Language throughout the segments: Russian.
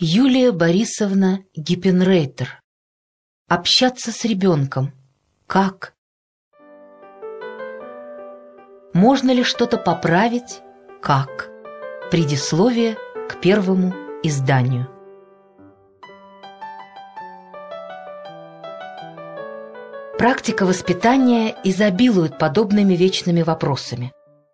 Юлия Борисовна Гиппенрейтер. Общаться с ребенком. Как? Можно ли что-то поправить? Как? Предисловие к первому изданию. Практика воспитания изобилует подобными вечными вопросами.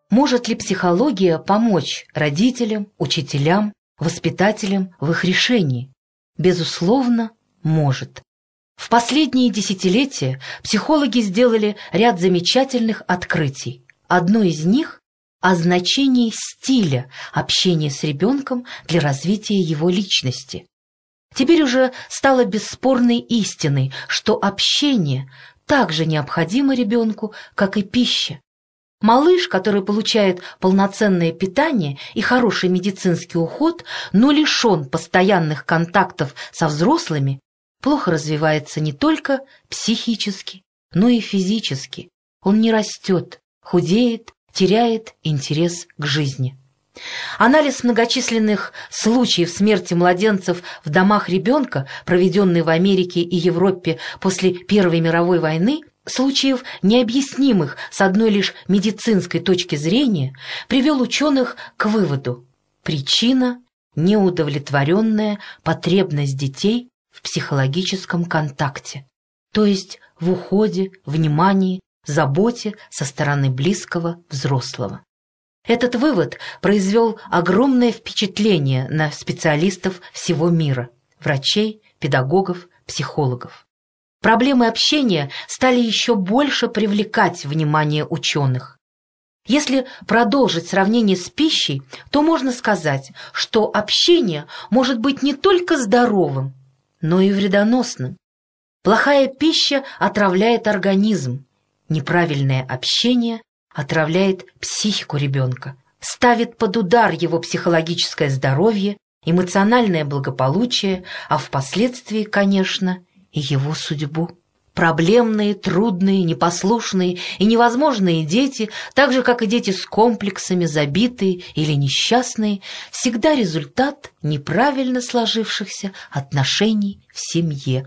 Может ли психология помочь родителям, учителям, воспитателем в их решении? Безусловно, может. В последние десятилетия психологи сделали ряд замечательных открытий. Одно из них – о значении стиля общения с ребенком для развития его личности. Теперь уже стало бесспорной истиной, что общение так же необходимо ребенку, как и пища. Малыш, который получает полноценное питание и хороший медицинский уход, но лишен постоянных контактов со взрослыми, плохо развивается не только психически, но и физически. Он не растет, худеет, теряет интерес к жизни. Анализ многочисленных случаев смерти младенцев в домах ребенка, проведенный в Америке и Европе после Первой мировой войны, случаев необъяснимых с одной лишь медицинской точки зрения, привел ученых к выводу «причина – неудовлетворенная потребность детей в психологическом контакте, то есть в уходе, внимании, заботе со стороны близкого взрослого». Этот вывод произвел огромное впечатление на специалистов всего мира – врачей, педагогов, психологов проблемы общения стали еще больше привлекать внимание ученых. Если продолжить сравнение с пищей, то можно сказать, что общение может быть не только здоровым, но и вредоносным. Плохая пища отравляет организм, неправильное общение отравляет психику ребенка, ставит под удар его психологическое здоровье, эмоциональное благополучие, а впоследствии, конечно, и его судьбу. Проблемные, трудные, непослушные и невозможные дети, так же, как и дети с комплексами, забитые или несчастные, всегда результат неправильно сложившихся отношений в семье.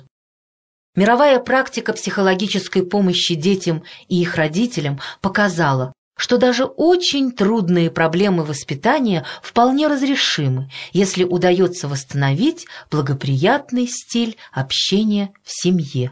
Мировая практика психологической помощи детям и их родителям показала, что даже очень трудные проблемы воспитания вполне разрешимы, если удается восстановить благоприятный стиль общения в семье.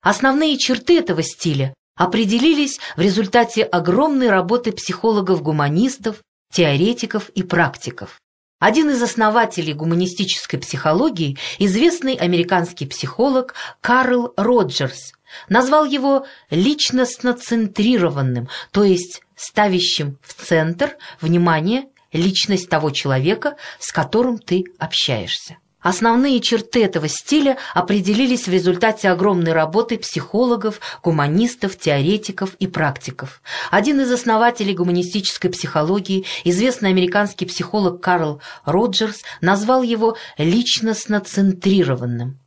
Основные черты этого стиля определились в результате огромной работы психологов-гуманистов, теоретиков и практиков. Один из основателей гуманистической психологии – известный американский психолог Карл Роджерс – Назвал его личностно-центрированным, то есть ставящим в центр внимание личность того человека, с которым ты общаешься. Основные черты этого стиля определились в результате огромной работы психологов, гуманистов, теоретиков и практиков. Один из основателей гуманистической психологии, известный американский психолог Карл Роджерс, назвал его личностно-центрированным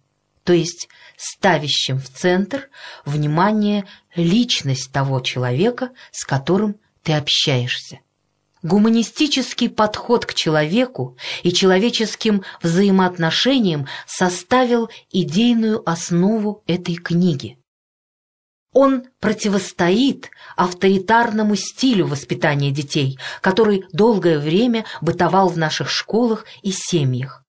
то есть ставящим в центр внимание личность того человека, с которым ты общаешься. Гуманистический подход к человеку и человеческим взаимоотношениям составил идейную основу этой книги. Он противостоит авторитарному стилю воспитания детей, который долгое время бытовал в наших школах и семьях.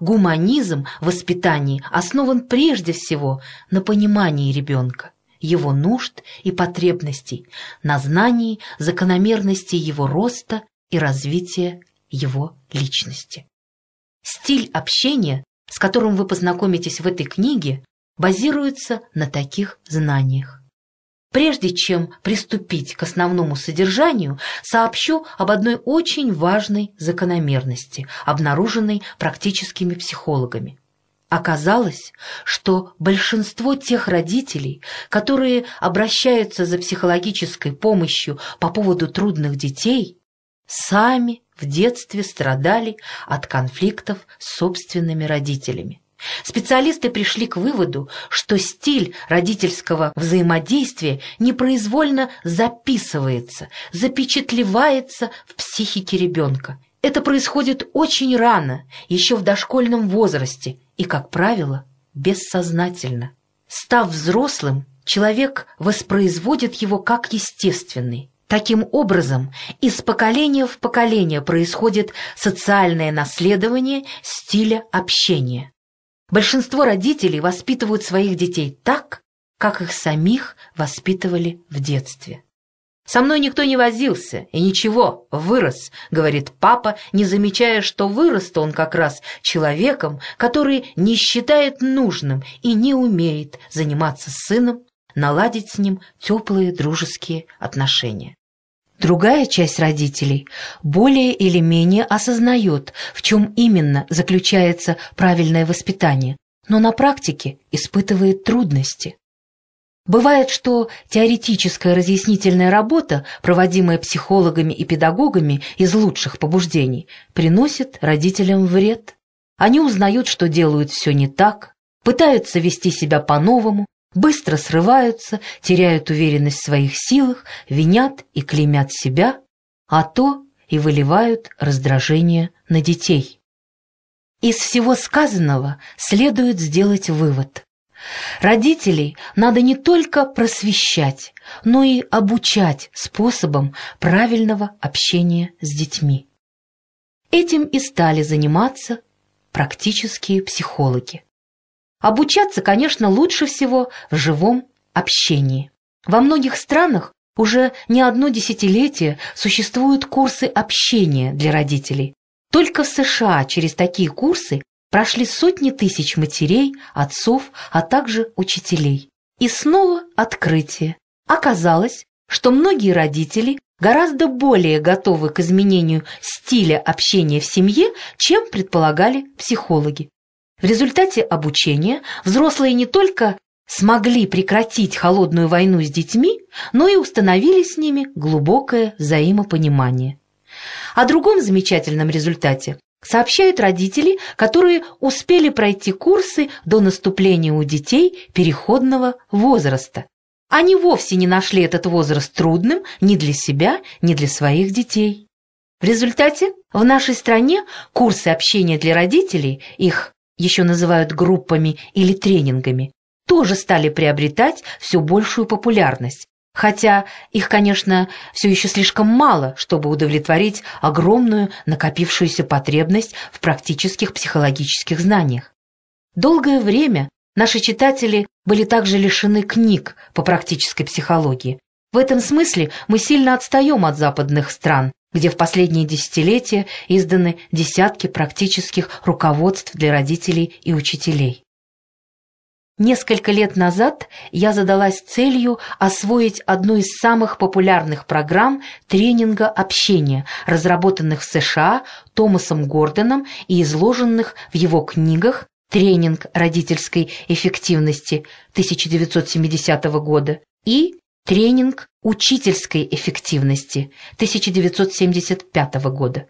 Гуманизм в воспитании основан прежде всего на понимании ребенка, его нужд и потребностей, на знании закономерности его роста и развития его личности. Стиль общения, с которым вы познакомитесь в этой книге, базируется на таких знаниях. Прежде чем приступить к основному содержанию, сообщу об одной очень важной закономерности, обнаруженной практическими психологами. Оказалось, что большинство тех родителей, которые обращаются за психологической помощью по поводу трудных детей, сами в детстве страдали от конфликтов с собственными родителями. Специалисты пришли к выводу, что стиль родительского взаимодействия непроизвольно записывается, запечатлевается в психике ребенка. Это происходит очень рано, еще в дошкольном возрасте и, как правило, бессознательно. Став взрослым, человек воспроизводит его как естественный. Таким образом, из поколения в поколение происходит социальное наследование стиля общения. Большинство родителей воспитывают своих детей так, как их самих воспитывали в детстве. «Со мной никто не возился, и ничего, вырос», — говорит папа, не замечая, что вырос он как раз человеком, который не считает нужным и не умеет заниматься сыном, наладить с ним теплые дружеские отношения. Другая часть родителей более или менее осознает, в чем именно заключается правильное воспитание, но на практике испытывает трудности. Бывает, что теоретическая разъяснительная работа, проводимая психологами и педагогами из лучших побуждений, приносит родителям вред. Они узнают, что делают все не так, пытаются вести себя по-новому, быстро срываются, теряют уверенность в своих силах, винят и клеймят себя, а то и выливают раздражение на детей. Из всего сказанного следует сделать вывод. Родителей надо не только просвещать, но и обучать способам правильного общения с детьми. Этим и стали заниматься практические психологи. Обучаться, конечно, лучше всего в живом общении. Во многих странах уже не одно десятилетие существуют курсы общения для родителей. Только в США через такие курсы прошли сотни тысяч матерей, отцов, а также учителей. И снова открытие. Оказалось, что многие родители гораздо более готовы к изменению стиля общения в семье, чем предполагали психологи. В результате обучения взрослые не только смогли прекратить холодную войну с детьми, но и установили с ними глубокое взаимопонимание. О другом замечательном результате сообщают родители, которые успели пройти курсы до наступления у детей переходного возраста. Они вовсе не нашли этот возраст трудным ни для себя, ни для своих детей. В результате в нашей стране курсы общения для родителей, их еще называют группами или тренингами, тоже стали приобретать все большую популярность, хотя их, конечно, все еще слишком мало, чтобы удовлетворить огромную накопившуюся потребность в практических психологических знаниях. Долгое время наши читатели были также лишены книг по практической психологии. В этом смысле мы сильно отстаем от западных стран, где в последние десятилетия изданы десятки практических руководств для родителей и учителей. Несколько лет назад я задалась целью освоить одну из самых популярных программ тренинга общения, разработанных в США Томасом Гордоном и изложенных в его книгах «Тренинг родительской эффективности» 1970 года и Тренинг учительской эффективности 1975 года.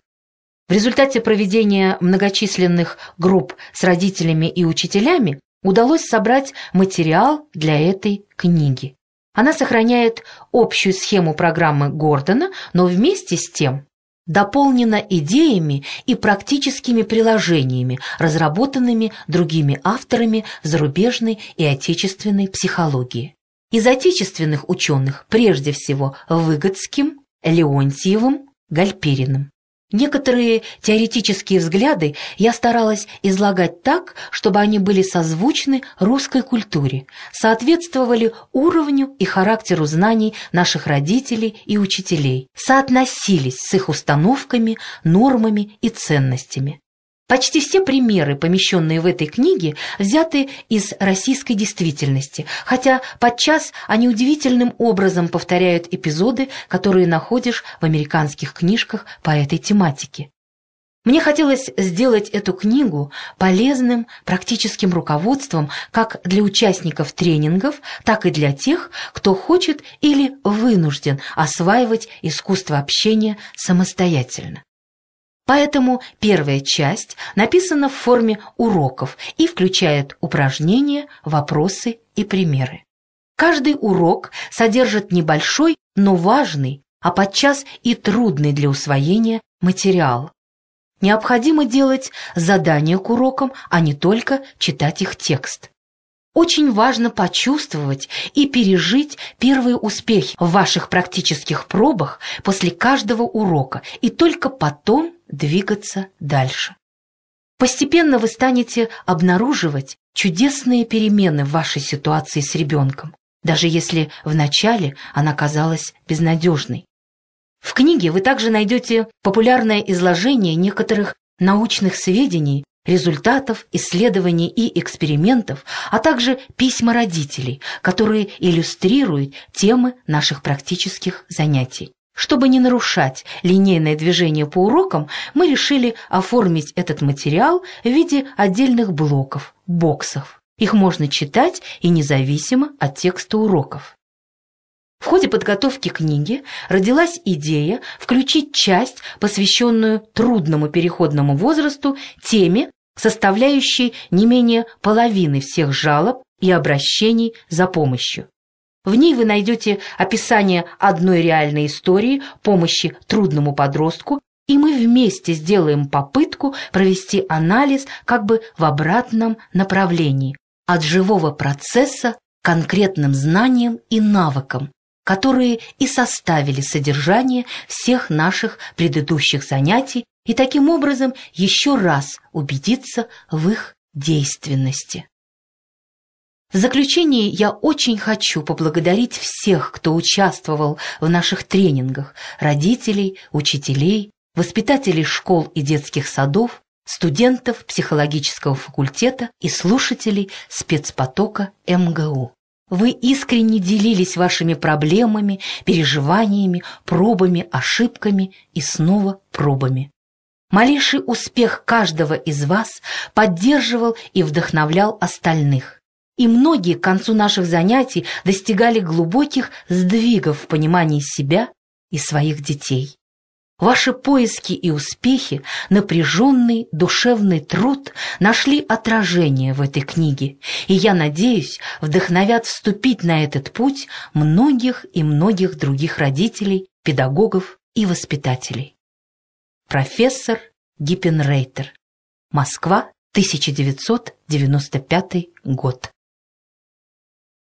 В результате проведения многочисленных групп с родителями и учителями удалось собрать материал для этой книги. Она сохраняет общую схему программы Гордона, но вместе с тем дополнена идеями и практическими приложениями, разработанными другими авторами зарубежной и отечественной психологии из отечественных ученых прежде всего Выгодским, Леонтьевым, Гальпериным. Некоторые теоретические взгляды я старалась излагать так, чтобы они были созвучны русской культуре, соответствовали уровню и характеру знаний наших родителей и учителей, соотносились с их установками, нормами и ценностями. Почти все примеры, помещенные в этой книге, взяты из российской действительности, хотя подчас они удивительным образом повторяют эпизоды, которые находишь в американских книжках по этой тематике. Мне хотелось сделать эту книгу полезным практическим руководством как для участников тренингов, так и для тех, кто хочет или вынужден осваивать искусство общения самостоятельно. Поэтому первая часть написана в форме уроков и включает упражнения, вопросы и примеры. Каждый урок содержит небольшой, но важный, а подчас и трудный для усвоения материал. Необходимо делать задания к урокам, а не только читать их текст. Очень важно почувствовать и пережить первые успехи в ваших практических пробах после каждого урока и только потом двигаться дальше. Постепенно вы станете обнаруживать чудесные перемены в вашей ситуации с ребенком, даже если вначале она казалась безнадежной. В книге вы также найдете популярное изложение некоторых научных сведений, результатов исследований и экспериментов, а также письма родителей, которые иллюстрируют темы наших практических занятий. Чтобы не нарушать линейное движение по урокам, мы решили оформить этот материал в виде отдельных блоков, боксов. Их можно читать и независимо от текста уроков. В ходе подготовки книги родилась идея включить часть, посвященную трудному переходному возрасту, теме, составляющей не менее половины всех жалоб и обращений за помощью. В ней вы найдете описание одной реальной истории помощи трудному подростку, и мы вместе сделаем попытку провести анализ как бы в обратном направлении от живого процесса конкретным знаниям и навыкам, которые и составили содержание всех наших предыдущих занятий и таким образом еще раз убедиться в их действенности. В заключение я очень хочу поблагодарить всех, кто участвовал в наших тренингах, родителей, учителей, воспитателей школ и детских садов, студентов психологического факультета и слушателей спецпотока МГУ. Вы искренне делились вашими проблемами, переживаниями, пробами, ошибками и снова пробами. Малейший успех каждого из вас поддерживал и вдохновлял остальных и многие к концу наших занятий достигали глубоких сдвигов в понимании себя и своих детей. Ваши поиски и успехи, напряженный душевный труд нашли отражение в этой книге, и я надеюсь, вдохновят вступить на этот путь многих и многих других родителей, педагогов и воспитателей. Профессор Гиппенрейтер. Москва, 1995 год.